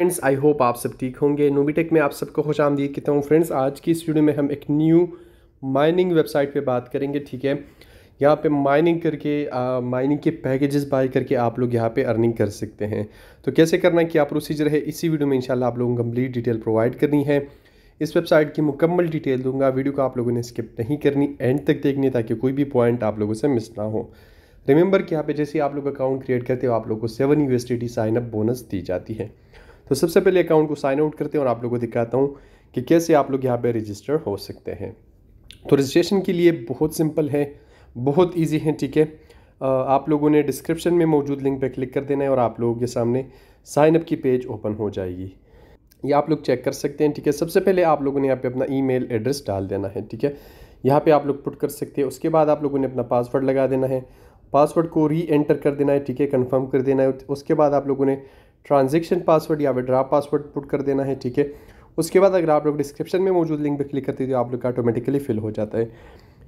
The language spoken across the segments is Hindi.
फ्रेंड्स आई होप आप सब ठीक होंगे नोबीटेक में आप सबको खुश आमदी कहता हूँ फ्रेंड्स आज की इस वीडियो में हम एक न्यू माइनिंग वेबसाइट पे बात करेंगे ठीक है यहाँ पे माइनिंग करके माइनिंग के पैकेजेस बाय करके आप लोग यहाँ पे अर्निंग कर सकते हैं तो कैसे करना है क्या प्रोसीजर है इसी वीडियो में इंशाल्लाह आप लोगों को कम्प्लीट डिटेल प्रोवाइड करनी है इस वेबसाइट की मुकम्मल डिटेल दूंगा वीडियो को आप लोगों ने स्किप नहीं करनी एंड तक देखनी ताकि कोई भी पॉइंट आप लोगों से मिस ना हो रिमेंबर कि यहाँ पे जैसे आप लोग अकाउंट क्रिएट करते हो आप लोग को seven U sign up bonus दी जाती है तो सबसे पहले अकाउंट को साइन आउट करते हैं और आप लोगों को दिखाता हूँ कि कैसे आप लोग यहाँ पे रजिस्टर हो सकते हैं तो रजिस्ट्रेशन के लिए बहुत सिंपल है बहुत ईजी है ठीक है आप लोगों ने डिस्क्रिप्शन में मौजूद लिंक पर क्लिक कर देना है और आप लोगों के सामने साइनअप की पेज ओपन हो जाएगी ये आप लोग चेक कर सकते हैं ठीक है सबसे पहले आप लोगों ने यहाँ पे अपना ईमेल एड्रेस डाल देना है ठीक है यहाँ पे आप लोग पुट कर सकते हैं उसके बाद आप लोगों ने अपना पासवर्ड लगा देना है पासवर्ड को री एंटर कर देना है ठीक है कन्फर्म कर देना है उसके बाद आप लोगों ने ट्रांजेक्शन पासवर्ड या विड्रा पासवर्ड पुट कर देना है ठीक है उसके बाद अगर आप लोग डिस्क्रिप्शन में मौजूद लिंक पर क्लिक करते हैं तो आप लोग का ऑटोमेटिकली फिल हो जाता है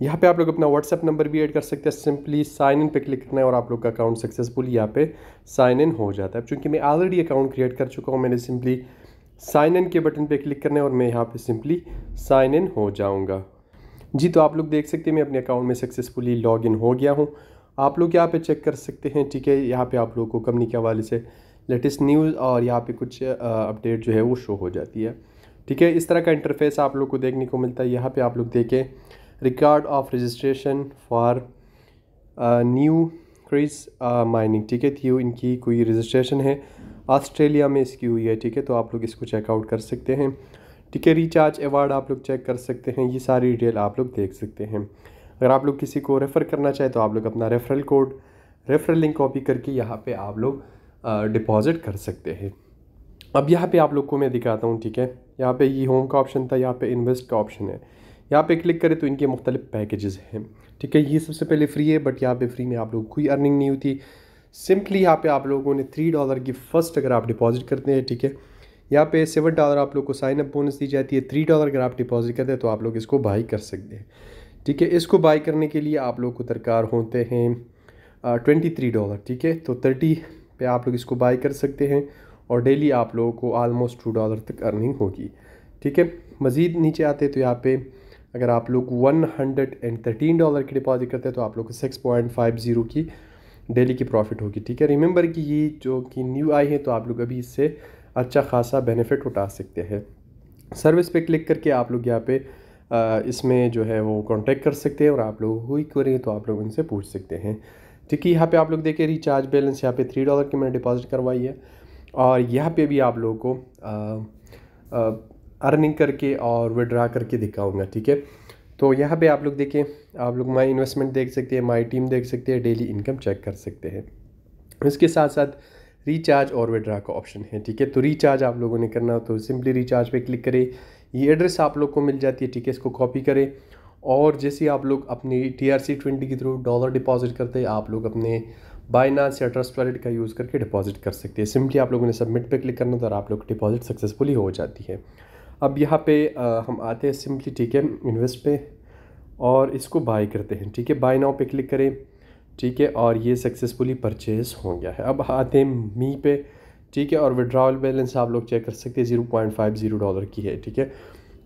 यहाँ पे आप लोग अपना व्हाट्सअप नंबर भी ऐड कर सकते हैं सिंपली साइन इन पे क्लिक करना है और आप लोग का अकाउंट सक्सेसफुल यहाँ पे साइन इन हो जाता है चूँकि मैं ऑलरेडी अकाउंट क्रिएट कर चुका हूँ मैंने सिंपली साइन इन के बटन पे क्लिक करना है और मैं यहाँ पे सिंपली साइन इन हो जाऊँगा जी तो आप लोग देख सकते हैं मैं अपने अकाउंट में सक्सेसफुली लॉग इन हो गया हूँ आप लोग यहाँ पर चेक कर सकते हैं ठीक है यहाँ पे आप लोग को कंपनी के हवाले से लेटेस्ट न्यूज़ और यहाँ पे कुछ अपडेट जो है वो शो हो जाती है ठीक है इस तरह का इंटरफेस आप लोग को देखने को मिलता है यहाँ पे आप लोग देखें record of registration for new क्रिज माइनिंग ठीक है थी इनकी कोई रजिस्ट्रेशन है ऑस्ट्रेलिया में इसकी हुई है ठीक है तो आप लोग इसको चेकआउट कर सकते हैं ठीक है रिचार्ज अवार्ड आप लोग चेक कर सकते हैं ये सारी डिटेल आप लोग देख सकते हैं अगर आप लोग किसी को रेफ़र करना चाहें तो आप लोग अपना referral code referral link copy करके यहाँ पे आप लोग डिपॉज़िट कर सकते हैं अब यहाँ पे आप लोग को मैं दिखाता हूँ ठीक है यहाँ पे ये होम का ऑप्शन था यहाँ पे इन्वेस्ट का ऑप्शन है यहाँ पे क्लिक करें तो इनके मुख्तलिफ पैकेजेस हैं ठीक है ये सबसे पहले फ्री है बट यहाँ पे फ्री में आप लोग कोई अर्निंग नहीं होती सिंपली यहाँ पे आप लोगों ने थ्री डॉलर की फ़र्स्ट अगर आप डिपॉजिट करते हैं ठीक है यहाँ पे सेवन डॉलर आप लोग को साइन अप बोनस दी जाती है थ्री डॉलर अगर आप डिपॉजिट करते हैं तो आप लोग इसको बाई कर सकते हैं ठीक है इसको बाई करने के लिए आप लोग को दरकार होते हैं ट्वेंटी थ्री डॉलर ठीक है तो थर्टी पे आप लोग इसको बाई कर सकते हैं और डेली आप लोगों को आलमोस्ट टू डॉलर तक अर्निंग होगी ठीक है मज़ीद नीचे आते तो यहाँ पे अगर आप लोग one hundred and thirteen dollar की डिपॉजिट करते हैं तो आप लोग को सिक्स पॉइंट फाइव ज़ीरो की डेली की प्रॉफिट होगी ठीक है रिमेंबर कि ये जो कि न्यू आई है तो आप लोग अभी इससे अच्छा खासा बेनिफिट उठा सकते हैं सर्विस पे क्लिक करके आप लोग यहाँ पे इसमें जो है वो कॉन्टेक्ट कर सकते हैं और आप लोग हुई करें तो आप लोग उनसे पूछ सकते हैं ठीक है यहाँ पे आप लोग देखिए रिचार्ज बैलेंस यहाँ पे थ्री डॉलर की मैंने डिपॉजिट करवाई है और यहाँ पे भी आप लोगों को अर्निंग करके और विड्रा करके दिखाऊंगा ठीक है तो यहाँ पे आप लोग देखिए आप लोग माई इन्वेस्टमेंट देख सकते हैं माई टीम देख सकते हैं डेली इनकम चेक कर सकते हैं इसके साथ साथ रिचार्ज और विड्रा का ऑप्शन है ठीक है तो रिचार्ज आप लोगों ने करना तो सिंपली रिचार्ज पर क्लिक करें ये एड्रेस आप लोग को मिल जाती है ठीक है इसको कॉपी करें और जैसे आप लोग अपनी टी आर सी ट्वेंटी के थ्रू डॉलर डिपॉजिट करते हैं आप लोग अपने बाइनास या ट्रस्ट वॉलेट का यूज़ करके डिपॉजिट कर सकते हैं सिंपली आप लोगों ने सबमिट पे क्लिक करना था और आप लोग डिपॉजिट सक्सेसफुली हो जाती है अब यहाँ पे आ, हम आते हैं सिंपली ठीक है इन्वेस्ट पे और इसको बाय करते हैं ठीक है बाय नाउ पे क्लिक करें ठीक है और ये सक्सेसफुली परचेज़ हो गया है अब आते हैं मी पे ठीक है और विड्रॉल बैलेंस आप लोग चेक कर सकते हैं zero point five zero dollar की है ठीक है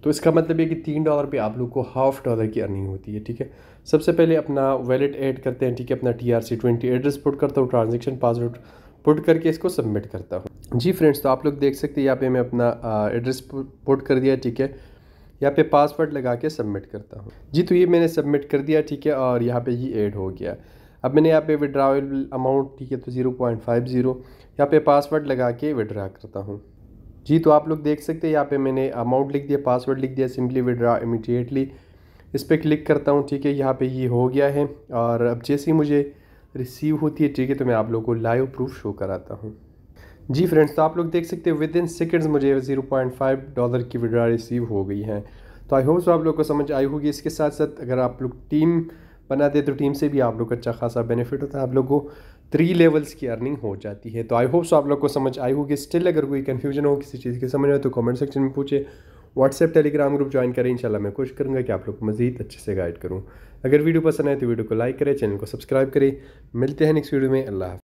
तो इसका मतलब ये कि तीन डॉलर पे आप लोग को हाफ डॉलर की अर्निंग होती है ठीक है सबसे पहले अपना वैलेट ऐड करते हैं ठीक है अपना T R C twenty address put करता हूँ ट्रांजेक्शन पासवर्ड पुट करके इसको सबमिट करता हूँ जी फ्रेंड्स तो आप लोग देख सकते हैं यहाँ पे मैं अपना एड्रेस पुट कर दिया ठीक है यहाँ पे पासवर्ड लगा के सबमिट करता हूँ जी तो ये मैंने सबमिट कर दिया ठीक है और यहाँ पे ये ऐड हो गया अब मैंने यहाँ पे विड्रावल अमाउंट ठीक है तो ज़ीरो पॉइंट फाइव ज़ीरो यहाँ पे पासवर्ड लगा के विड्रा करता हूँ जी तो आप लोग देख सकते हैं यहाँ पे मैंने अमाउंट लिख दिया पासवर्ड लिख दिया सिंपली विड्रा इमीडिएटली इस पर क्लिक करता हूँ ठीक है यहाँ पे ये हो गया है और अब जैसे ही मुझे रिसीव होती है ठीक है तो मैं आप लोगों को लाइव प्रूफ शो कराता हूँ जी फ्रेंड्स तो आप लोग देख सकते हैं विद इन सेकेंड्स मुझे ज़ीरो पॉइंट फाइव डॉलर की विड्रा रिसीव हो गई है तो आई होप सो आप लोग को समझ आई होगी इसके साथ साथ अगर आप लोग टीम बनाते तो टीम से भी आप लोग अच्छा खासा बेनिफिट होता है आप लोग को थ्री लेवल्स की अर्निंग हो जाती है तो आई होप सो आप लोग को समझ आई होगी स्टिल अगर कोई कन्फ्यूजन हो किसी चीज़ की समझ आए तो कमेंट सेक्शन में पूछे व्हाट्सएप टेलीग्राम ग्रुप ज्वाइन करें इंशाल्लाह मैं कोशिश करूँगा कि आप लोग को मज़ीद अच्छे से गाइड करूँ अगर वीडियो पसंद आए तो वीडियो को लाइक करें चैनल को सब्सक्राइब करें मिलते हैं नेक्स्ट वीडियो में अल्लाह